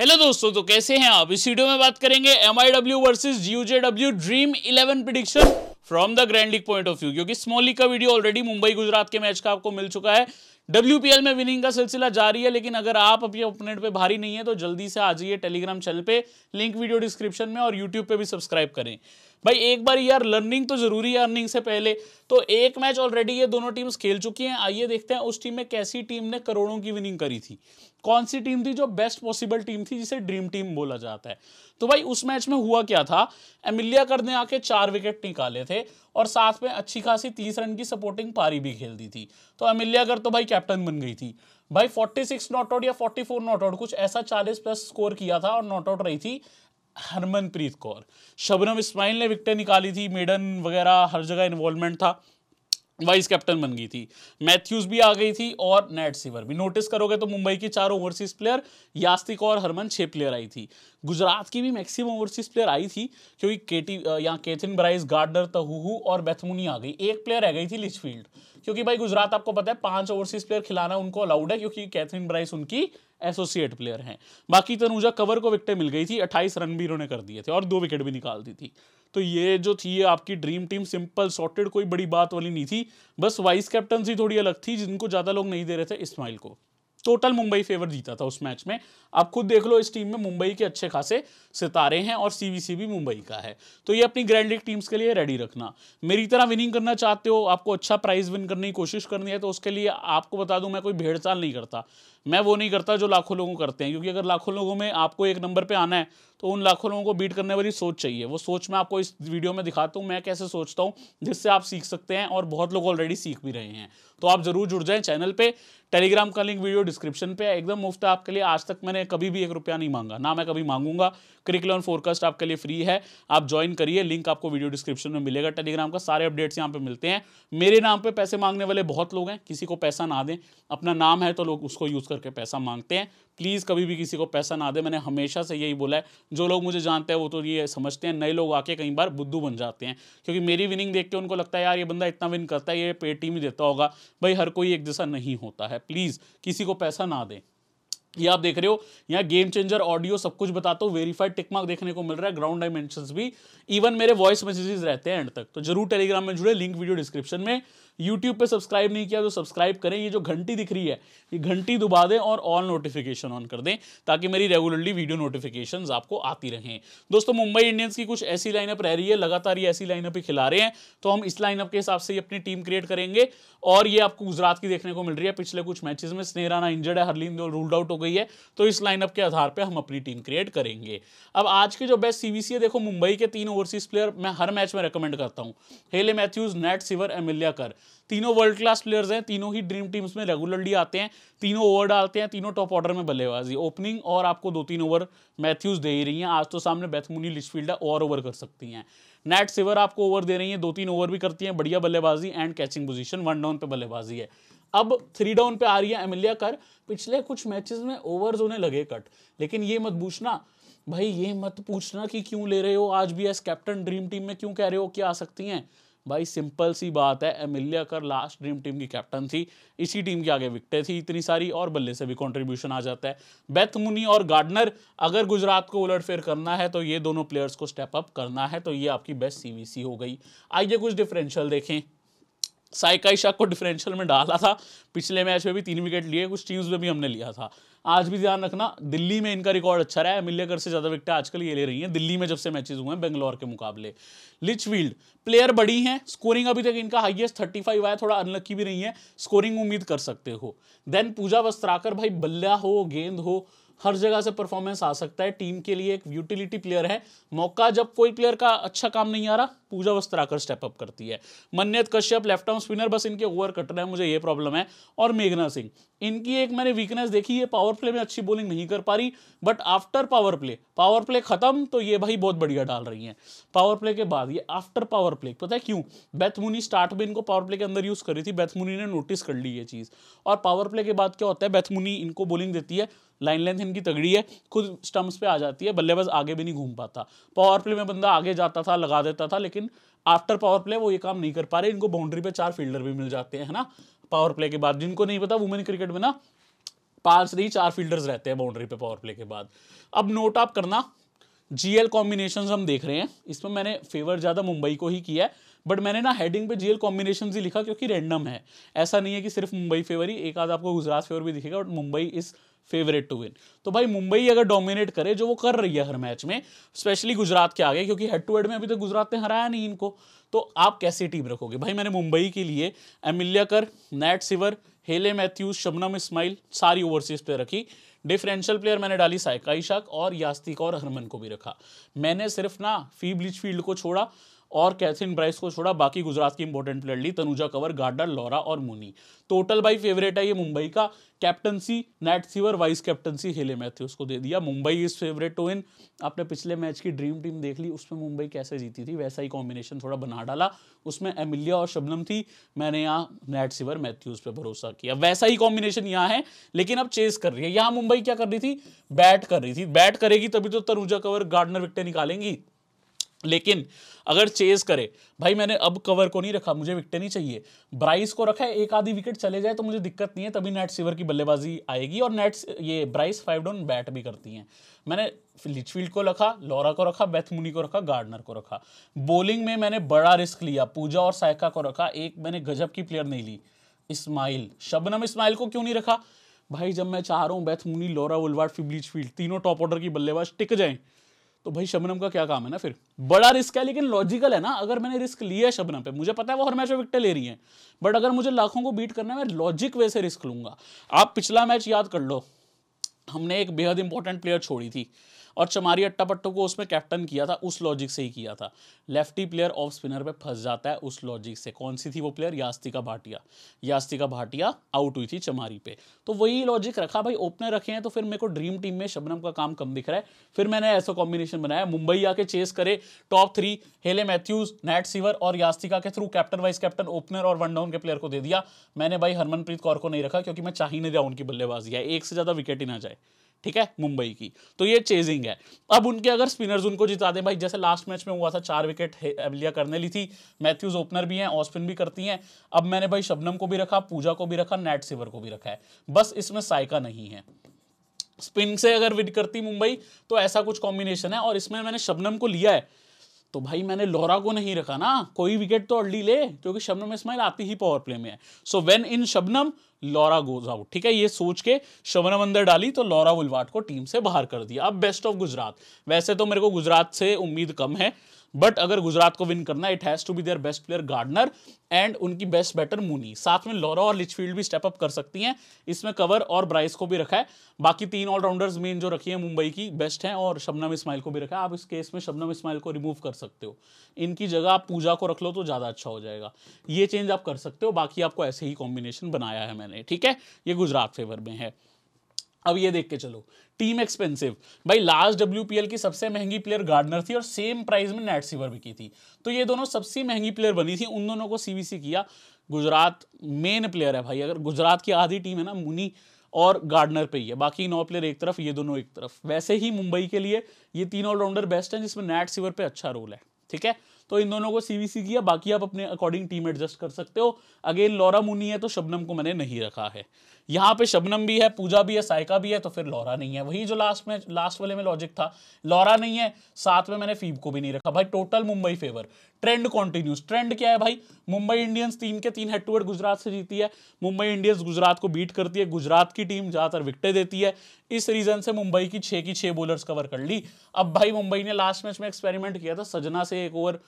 hello दोस्तों तो कैसे हैं आप इस वीडियो में बात करेंगे M I W versus U J W Dream Eleven prediction from the grand league point of view क्योंकि स्मॉल लीग का वीडियो ऑलरेडी मुंबई गुजरात के मैच का आपको मिल चुका है डब्ल्यूपीएल में विनिंग का सिलसिला जारी है लेकिन अगर आप अपने ओपोनेंट पे भारी नहीं है तो जल्दी से आ जाइए टेलीग्राम चैनल पे लिंक वीडियो डिस्क्रिप्शन में और यूट्यूब पे भी सब्सक्राइब करें भाई एक बार यार लर्निंग तो जरूरी है अर्निंग से पहले तो एक मैच ऑलरेडी ये दोनों टीम्स खेल चुकी हैं आइए देखते हैं उस टीम में कैसी टीम ने करोड़ों की विनिंग करी थी कौन सी टीम थी जो बेस्ट पॉसिबल टीम थी जिसे ड्रीम टीम बोला जाता है तो भाई उस मैच में हुआ क्या था एमिलिया कर ने आके चार विकेट निकाले थे और साथ में अच्छी खासी तीस रन की सपोर्टिंग पारी भी खेल दी थी तो अमिल्या अगर तो भाई कैप्टन बन गई थी भाई 46 नॉट आउट या 44 नॉट आउट कुछ ऐसा 40 प्लस स्कोर किया था और नॉट आउट रही थी हरमनप्रीत कौर शबनम इस्माइल ने विकटें निकाली थी मेडन वगैरह हर जगह इन्वॉल्वमेंट था वाइस कैप्टन बन गई थी मैथ्यूज भी आ गई थी और नेट सिवर भी नोटिस करोगे तो मुंबई की चारों ओवरसीज प्लेयर यास्तिक और हरमन छह प्लेयर आई थी गुजरात की भी मैक्सिमम ओवरसीज प्लेयर आई थी क्योंकि केटी यहाँ केथिन ब्राइस गार्डनर तहूहू और बेथमुनी आ गई एक प्लेयर रह गई थी लिचफील्ड क्योंकि भाई गुजरात आपको पता है पांच ओवरसीज प्लेयर खिलाना उनको अलाउड है क्योंकि कैथरीन ब्राइस उनकी एसोसिएट प्लेयर हैं बाकी तनुजा कवर को विकटें मिल गई थी अट्ठाईस रन भी इन्होंने कर दिए थे और दो विकेट भी निकाल दी थी तो ये जो थी ये आपकी ड्रीम टीम सिंपल सॉर्टेड कोई बड़ी बात वाली नहीं थी बस वाइस कैप्टनसी थोड़ी अलग थी जिनको ज़्यादा लोग नहीं दे रहे थे इस्माइल को टोटल मुंबई फेवर जीता था उस मैच में आप खुद देख लो इस टीम में मुंबई के अच्छे खासे सितारे हैं और सीवीसी भी मुंबई का है तो ये अपनी ग्रैंड लीग टीम्स के लिए रेडी रखना मेरी तरह विनिंग करना चाहते हो आपको अच्छा प्राइज विन करने की कोशिश करनी है तो उसके लिए आपको बता दूं मैं कोई भेड़चाल नहीं करता मैं वो नहीं करता जो लाखों लोगों करते हैं क्योंकि अगर लाखों लोगों में आपको एक नंबर पर आना है तो उन लाखों लोगों को बीट करने वाली सोच चाहिए वो सोच मैं आपको इस वीडियो में दिखाता हूँ मैं कैसे सोचता हूँ जिससे आप सीख सकते हैं और बहुत लोग ऑलरेडी सीख भी रहे हैं तो आप ज़रूर जुड़ जाएं चैनल पे टेलीग्राम का लिंक वीडियो डिस्क्रिप्शन पे है एकदम मुफ्त है आपके लिए आज तक मैंने कभी भी एक रुपया नहीं मांगा ना मैं कभी मांगूंगा करिकुलम फोरकास्ट आपके लिए फ्री है आप ज्वाइन करिए लिंक आपको वीडियो डिस्क्रिप्शन में मिलेगा टेलीग्राम का सारे अपडेट्स यहाँ पे मिलते हैं मेरे नाम पर पैसे मांगने वाले बहुत लोग हैं किसी को पैसा ना दें अपना नाम है तो लोग उसको यूज़ करके पैसा मांगते हैं प्लीज़ कभी भी किसी को पैसा ना दे मैंने हमेशा से यही बोला है जो लोग मुझे जानते हैं वो तो ये समझते हैं नए लोग आके कई बार बुद्धू बन जाते हैं क्योंकि मेरी विनिंग देख के उनको लगता है यार ये बंदा इतना विन करता है ये पेटी में देता होगा भाई हर कोई एक जैसा नहीं होता है प्लीज़ किसी को पैसा ना दें ये आप देख रहे हो यहाँ गेम चेंजर ऑडियो सब कुछ बताता हूँ वेरीफाइड टिकमार्क देखने को मिल रहा है ग्राउंड डायमेंशन भी इवन मेरे वॉइस मैसेजेस रहते हैं एंड तक तो जरूर टेलीग्राम में जुड़े लिंक वीडियो डिस्क्रिप्शन में यूट्यूब पे सब्सक्राइब नहीं किया तो सब्सक्राइब करें ये जो घंटी दिख रही है ये घंटी दुबा दें और ऑल नोटिफिकेशन ऑन कर दें ताकि मेरी रेगुलरली वीडियो नोटिफिकेशन आपको आती रहें दोस्तों मुंबई इंडियंस की कुछ ऐसी लाइनअप रह रही है लगातार ये ऐसी लाइनअप ही खिला रहे हैं तो हम इस लाइनअप के हिसाब से अपनी टीम क्रिएट करेंगे और ये आपको गुजरात की देखने को मिल रही है पिछले कुछ मैचेज में स्नेराना इंजर्ड है हरलीन रूल्ड आउट गई है तो इस लाइनअप के आधार पर हम अपनी टीम क्रिएट करेंगे अब आज की जो बेस्ट सीवीसी है देखो मुंबई के तीन ओवरसीज प्लेयर मैं हर मैच में रिकमेंड करता हूँ हेले मैथ्यूज नेट सिवर एमिलिया कर तीनों वर्ल्ड क्लास प्लेयर्स हैं तीनों ही ड्रीम टीम्स में रेगुलरली आते हैं तीनों ओवर डालते हैं तीनों टॉप ऑर्डर में बल्लेबाजी ओपनिंग और आपको दो तीन ओवर मैथ्यूज दे ही रही हैं आज तो सामने बैथमुनी लिचफील्ड और ओवर कर सकती हैं नेट सिवर आपको ओवर दे रही हैं दो तीन ओवर भी करती हैं बढ़िया बल्लेबाजी and catching position one down पे बल्लेबाजी है अब थ्री डाउन पे आ रही है एमिलिया कर पिछले कुछ मैचेस में ओवर्स होने लगे कट लेकिन ये मत पूछना भाई ये मत पूछना कि क्यों ले रहे हो आज भी एस कैप्टन ड्रीम टीम में क्यों कह रहे हो कि आ सकती हैं भाई सिंपल सी बात है Amelia Kerr last dream team की कैप्टन थी इसी टीम के आगे विकटें थी इतनी सारी और बल्ले से भी कंट्रीब्यूशन आ जाता है बेथ मुनी और गार्डनर अगर गुजरात को उलट फेर करना है तो ये दोनों प्लेयर्स को स्टेप अप करना है तो ये आपकी बेस्ट सीवीसी हो गई आइए कुछ डिफरेंशियल देखें साइकाई शाह को डिफरेंशियल में डाला था पिछले मैच में भी तीन विकेट लिए कुछ टीम्स में भी हमने लिया था आज भी ध्यान रखना दिल्ली में इनका रिकॉर्ड अच्छा रहा है मिलियाकर से ज़्यादा विकटें आजकल ये ले रही हैं दिल्ली में जब से मैचेस हुए हैं बेंगलोर के मुकाबले लिचफील्ड प्लेयर बड़ी हैं स्कोरिंग अभी तक इनका थर्टी फाइव आया थोड़ा अनलक्की भी नहीं है स्कोरिंग उम्मीद कर सकते हो देन पूजा वस्त्राकर भाई बल्ला हो गेंद हो हर जगह से परफॉर्मेंस आ सकता है टीम के लिए एक यूटिलिटी प्लेयर है मौका जब कोई प्लेयर का अच्छा काम नहीं आ रहा पूजा वस्त्र आकर स्टेप अप करती है Mannat Kashyap left arm spinner बस इनके ओवर कट रहे हैं मुझे ये प्रॉब्लम है और मेघना सिंह इनकी एक मैंने वीकनेस देखी है पावर प्ले में अच्छी बॉलिंग नहीं कर पा रही but after power play power play खत्म तो ये भाई बहुत बढ़िया डाल रही हैं पावर प्ले के बाद ये आफ्टर पावर प्ले पता है क्यों बैथमुनी स्टार्ट में इनको पावर प्ले के अंदर यूज़ करी थी बैथमुनी ने नोटिस कर ली ये चीज़ और पावर प्ले के बाद क्या होता है बैथमुनी इनको बॉलिंग देती है लाइन लेंथ इनकी तगड़ी है खुद स्टम्प्स पे आ जाती है बल्लेबाज आगे भी नहीं घूम पाता पावर प्ले में बंदा आगे जाता था लगा देता था लेकिन आफ्टर पावर प्ले वो ये काम नहीं कर पा रहे इनको बाउंड्री पे चार फील्डर भी मिल जाते हैं है ना पावर प्ले के बाद जिनको नहीं पता वुमेन क्रिकेट में ना पांच नहीं चार फील्डर्स रहते हैं बाउंड्री पे पावर प्ले के बाद अब नोट आप करना जीएल कॉम्बिनेशन हम देख रहे हैं इसमें मैंने फेवर ज़्यादा मुंबई को ही किया है बट मैंने ना हेडिंग पे जीएल कॉम्बिनेशन ही लिखा क्योंकि रैंडम है ऐसा नहीं है कि सिर्फ मुंबई फेवर ही एक आध आपको गुजरात फेवर भी दिखेगा but Mumbai is favourite to win तो भाई मुंबई अगर डोमिनेट करे जो वो कर रही है हर मैच में स्पेशली गुजरात के आगे क्योंकि हेड टू हेड में अभी तक तो गुजरात ने हराया नहीं इनको तो आप कैसे टीम रखोगे भाई मैंने मुंबई के लिए एमिल्याकर कर नैट सिवर हेले मैथ्यूज शबनम इस्माइल सारी ओवरसीज पे रखी डिफरेंशियल प्लेयर मैंने डाली साइकाई ईशाक और यास्तिक और हरमन को भी रखा मैंने सिर्फ ना फी ब्लिच फील्ड को छोड़ा और कैथरीन ब्राइस को छोड़ा बाकी गुजरात की इंपॉर्टेंट प्लेयर ली तनुजा कवर गार्डर लॉरा और मुनी टोटल बाई फेवरेट है ये मुंबई का captaincy Nat Sciver vice captaincy Hayley Matthews को दे दिया Mumbai is favourite to win आपने पिछले मैच की ड्रीम टीम देख ली उसमें मुंबई कैसे जीती थी वैसा ही कॉम्बिनेशन थोड़ा बना डाला उसमें एमिलिया और शबनम थी मैंने यहाँ नेट सीवर मैथ्यूज पर भरोसा किया वैसा ही कॉम्बिनेशन यहाँ है लेकिन अब चेस कर रही है यहाँ मुंबई क्या कर रही थी बैट कर रही थी बैट करेगी तभी तो तनुजा कवर गार्डनर विकटे निकालेंगी लेकिन अगर चेज करे भाई मैंने अब कवर को नहीं रखा मुझे विकटें नहीं चाहिए ब्राइस को रखा है एक आधी विकेट चले जाए तो मुझे दिक्कत नहीं है तभी नेट सिवर की बल्लेबाजी आएगी और नेट ये ब्राइस फाइव डाउन बैट भी करती हैं मैंने लिचफील्ड को रखा लॉरा को रखा बैथमुनी को रखा गार्डनर को रखा बॉलिंग में मैंने बड़ा रिस्क लिया पूजा और सायका को रखा एक मैंने गजब की प्लेयर नहीं ली इस्माइल शबनम इस्माइल को क्यों नहीं रखा भाई जब मैं चाह रहा हूँ Beth Mooney Laura Wolvaardt Phoebe Litchfield तीनों टॉप ऑर्डर की बल्लेबाज टिक जाएँ तो भाई शबनम का क्या काम है ना फिर बड़ा रिस्क है लेकिन लॉजिकल है ना अगर मैंने रिस्क लिया है शबनम पे मुझे पता है वो हर मैच में विकटें ले रही हैं बट अगर मुझे लाखों को बीट करना है मैं लॉजिक वे से रिस्क लूंगा आप पिछला मैच याद कर लो हमने एक बेहद इंपॉर्टेंट प्लेयर छोड़ी थी और चमारी अट्टापट्टो को उसमें कैप्टन किया था उस लॉजिक से ही किया था लेफ्टी प्लेयर ऑफ स्पिनर पे फंस जाता है उस लॉजिक से कौन सी थी वो प्लेयर यास्तिका भाटिया यास्तिका भाटिया आउट हुई थी चमारी पे तो वही लॉजिक रखा भाई ओपनर रखे हैं तो फिर मेरे को ड्रीम टीम में शबनम का काम कम दिख रहा है फिर मैंने ऐसा कॉम्बिनेशन बनाया मुंबई आके चेस करे top three Hayley Matthews Nat Sciver और यास्तिका के through captain vice captain opener और वन डाउन के प्लेयर को दे दिया मैंने भाई हरमनप्रीत कौर को नहीं रखा क्योंकि मैं चाह ही नहीं दिया उनकी बल्लेबाजी है एक से ज़्यादा विकेट ही ना जाए ठीक है मुंबई की तो ये चेजिंग है अब उनके अगर स्पिनर्स उनको जिता दें भाई जैसे लास्ट मैच में हुआ था चार विकेट एवलिया करने ली थी मैथ्यूज ओपनर भी हैं ऑस्पिन भी करती हैं अब मैंने भाई शबनम को भी रखा पूजा को भी रखा नेट सिवर को भी रखा है बस इसमें सायका नहीं है स्पिन से अगर विन करती मुंबई तो ऐसा कुछ कॉम्बिनेशन है और इसमें मैंने शबनम को लिया है तो भाई मैंने लोरा को नहीं रखा ना कोई विकेट तो अर्ली ले क्योंकि शबनम इसमाइल आती ही पावर प्ले में है so when in Shabnim Laura goes out ठीक है ये सोच के शबनम अंदर डाली तो लॉरा उलवाट को टीम से बाहर कर दिया अब बेस्ट ऑफ गुजरात वैसे तो मेरे को गुजरात से उम्मीद कम है बट अगर गुजरात को विन करना it has to be their best player Gardner and उनकी बेस्ट बैटर मूनी साथ में लॉरा और लिचफील्ड भी स्टेप अप कर सकती हैं इसमें कवर और ब्राइस को भी रखा है बाकी तीन ऑलराउंडर्स मेन जो रखी है मुंबई की बेस्ट हैं और शबनम इस्माइल को भी रखा है आप इस केस में शबनम इस्माइल को रिमूव कर सकते हो इनकी जगह आप पूजा को रख लो तो ज़्यादा अच्छा हो जाएगा ये चेंज आप कर सकते हो बाकी आपको ऐसे ही कॉम्बिनेशन बनाया है मैंने ऑप्शन है ठीक है ये गुजरात फेवर में है अब ये देख के चलो टीम एक्सपेंसिव भाई लास्ट डब्ल्यू की सबसे महंगी प्लेयर गार्डनर थी और सेम प्राइस में नेट सीवर भी की थी तो ये दोनों सबसे महंगी प्लेयर बनी थी उन दोनों को सीबीसी किया गुजरात मेन प्लेयर है भाई अगर गुजरात की आधी टीम है ना मुनी और गार्डनर पे ही है बाकी नौ प्लेयर एक तरफ ये दोनों एक तरफ वैसे ही मुंबई के लिए ये तीन ऑलराउंडर बेस्ट हैं जिसमें नेट सीवर पर अच्छा रोल है ठीक है तो इन दोनों को सीवीसी किया बाकी आप अपने अकॉर्डिंग टीम एडजस्ट कर सकते हो अगेन लौरा मुनी है तो शबनम को मैंने नहीं रखा है यहाँ पे शबनम भी है पूजा भी है साइका भी है तो फिर लौरा नहीं है वही जो लास्ट में लास्ट वाले में लॉजिक था लौरा नहीं है साथ में मैंने फीब को भी नहीं रखा भाई total Mumbai favour trend continues trend क्या है भाई मुंबई इंडियंस तीन के तीन हेड टू हेड गुजरात से जीती है मुंबई इंडियंस गुजरात को बीट करती है गुजरात की टीम ज़्यादातर विकटें देती है इस रीजन से मुंबई की छः की छह बॉलर्स कवर कर ली अब भाई मुंबई ने लास्ट मैच में एक्सपेरिमेंट किया था सजना से एक ओवर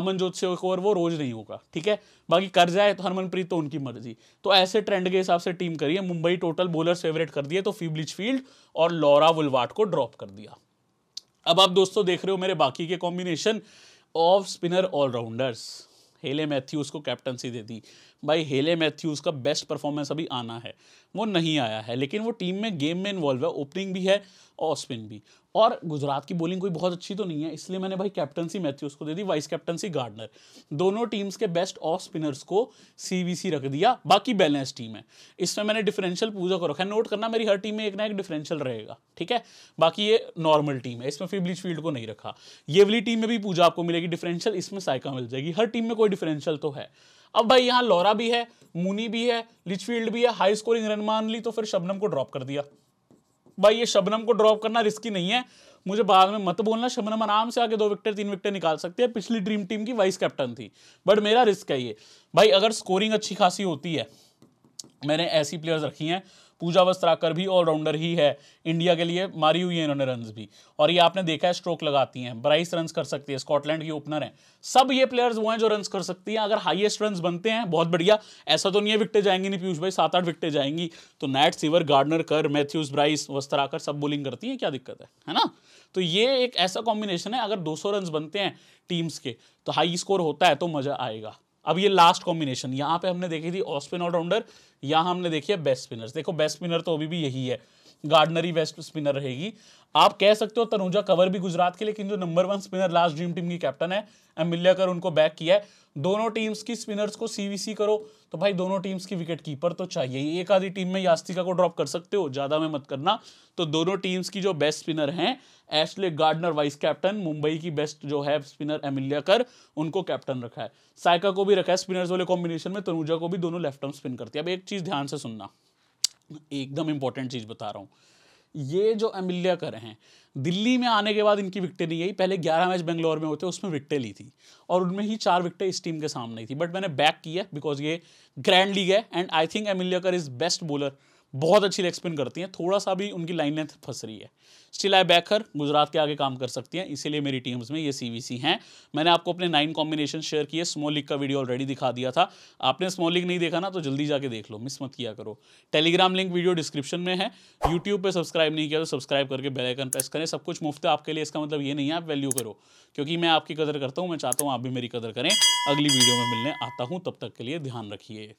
अमनजोत सिकोर वो रोज नहीं होगा ठीक है बाकी कर जाए तो हरमनप्रीत तो उनकी मर्जी तो ऐसे ट्रेंड के हिसाब से टीम करिए मुंबई टोटल बॉलर्स फेवरेट कर दिए तो फीबलिच फील्ड और लॉरा वुलवाट को ड्रॉप कर दिया अब आप दोस्तों देख रहे हो मेरे बाकी के combination of spinner all-rounders Hayley Matthews को कैप्टनसी दे दी भाई हेले मैथ्यूज़ का बेस्ट परफॉर्मेंस अभी आना है वो नहीं आया है लेकिन वो टीम में गेम में इन्वॉल्व है ओपनिंग भी है और स्पिन भी और गुजरात की बॉलिंग कोई बहुत अच्छी तो नहीं है इसलिए मैंने भाई कैप्टनसी मैथ्यूज को दे दी वाइस कैप्टनसी गार्डनर दोनों टीम्स के बेस्ट ऑफ स्पिनर्स को सीवीसी रख दिया बाकी बैलेंस टीम है इसमें मैंने डिफरेंशियल पूजा को रखा है नोट करना मेरी हर टीम में एक ना एक डिफरेंशियल रहेगा ठीक है बाकी ये नॉर्मल टीम है इसमें फिर फील्ड को नहीं रखा ये वाली टीम में भी पूजा आपको मिलेगी डिफरेंशियल इसमें साइका मिल जाएगी हर टीम में कोई डिफरेंशियल तो है अब भाई यहाँ लॉरा भी है मुनी भी है लिचफील्ड भी है हाई स्कोरिंग रन मान ली तो फिर शबनम को ड्रॉप कर दिया भाई ये शबनम को ड्रॉप करना रिस्की नहीं है मुझे बाद में मत बोलना शबनम आराम से आगे दो विकेट तीन विकेट निकाल सकती है पिछली ड्रीम टीम की वाइस कैप्टन थी बट मेरा रिस्क है ये भाई अगर स्कोरिंग अच्छी खासी होती है मैंने ऐसी प्लेयर्स रखी हैं पूजा वस्त्राकर भी ऑलराउंडर ही है इंडिया के लिए मारी हुई है इन्होंने रन भी और ये आपने देखा है स्ट्रोक लगाती हैं ब्राइस रन कर सकती है स्कॉटलैंड की ओपनर है सब ये प्लेयर्स वो हैं जो रन कर सकती हैं अगर हाइएस्ट रन बनते हैं बहुत बढ़िया ऐसा तो नहीं है विकटे जाएंगी नहीं पीयूष भाई सात आठ विकटे जाएंगी तो Nat Sciver Gardner Kerr Matthews Bryce Vastrakar सब बॉलिंग करती हैं क्या दिक्कत है है ना तो ये एक ऐसा कॉम्बिनेशन है अगर 200 रन बनते हैं टीम्स के तो हाई स्कोर होता है तो मजा आएगा अब ये लास्ट कॉम्बिनेशन यहाँ पे हमने देखी थी ऑस्पिन ऑलराउंडर यहाँ हमने देखी है बेस्ट स्पिनर्स देखो बेस्ट स्पिनर तो अभी भी यही है गार्डनरी वेस्ट स्पिनर रहेगी आप कह सकते हो तनुजा कवर भी गुजरात के लेकिन जो number one spinner last dream team की कैप्टन है एमिल्याकर उनको बैक किया है दोनों टीम्स की स्पिनर्स को सीवीसी करो तो भाई दोनों टीम्स की विकेट कीपर तो चाहिए एक आधी टीम में यास्तिका को ड्रॉप कर सकते हो ज़्यादा में मत करना तो दोनों टीम्स की जो बेस्ट स्पिनर हैं Ashleigh Gardner vice captain Mumbai की बेस्ट जो है स्पिनर एमिल्याकर कर उनको कैप्टन रखा है साइका को भी रखा है स्पिनर्स वाले कॉम्बिनेशन में तनुजा को भी दोनों लेफ्ट आर्म स्पिन करती है अब एक चीज़ ध्यान से सुनना एकदम इंपॉर्टेंट चीज़ बता रहा हूँ ये जो अमिल्या कर हैं दिल्ली में आने के बाद इनकी विकटें नहीं आई पहले 11 मैच बेंगलोर में होते उसमें विकटें ली थी और उनमें ही चार विकटें इस टीम के सामने थी बट मैंने बैक किया बिकॉज ये ग्रैंड लीग है and I think Amelia Kerr is best bowler बहुत अच्छी लेग स्पिन करती हैं थोड़ा सा भी उनकी लाइन लेंथ फंस रही है स्टिल आई बैकर गुजरात के आगे काम कर सकती हैं इसीलिए मेरी टीम्स में ये सीवीसी हैं मैंने आपको अपने नाइन कॉम्बिनेशन शेयर किए स्मॉल लीग का वीडियो ऑलरेडी दिखा दिया था आपने स्मॉल लीग नहीं देखा ना तो जल्दी जाके देख लो मिस मत किया करो टेलीग्राम लिंक वीडियो डिस्क्रिप्शन में है यूट्यूब पर सब्सक्राइब नहीं किया तो सब्सक्राइब करके बेलाइकन प्रेस करें सब कुछ मुफ्त है आपके लिए इसका मतलब ये नहीं है आप वैल्यू करो क्योंकि मैं आपकी कदर करता हूँ मैं चाहता हूँ आप भी मेरी कदर करें अगली वीडियो में मिलने आता हूँ तब तक के लिए ध्यान रखिए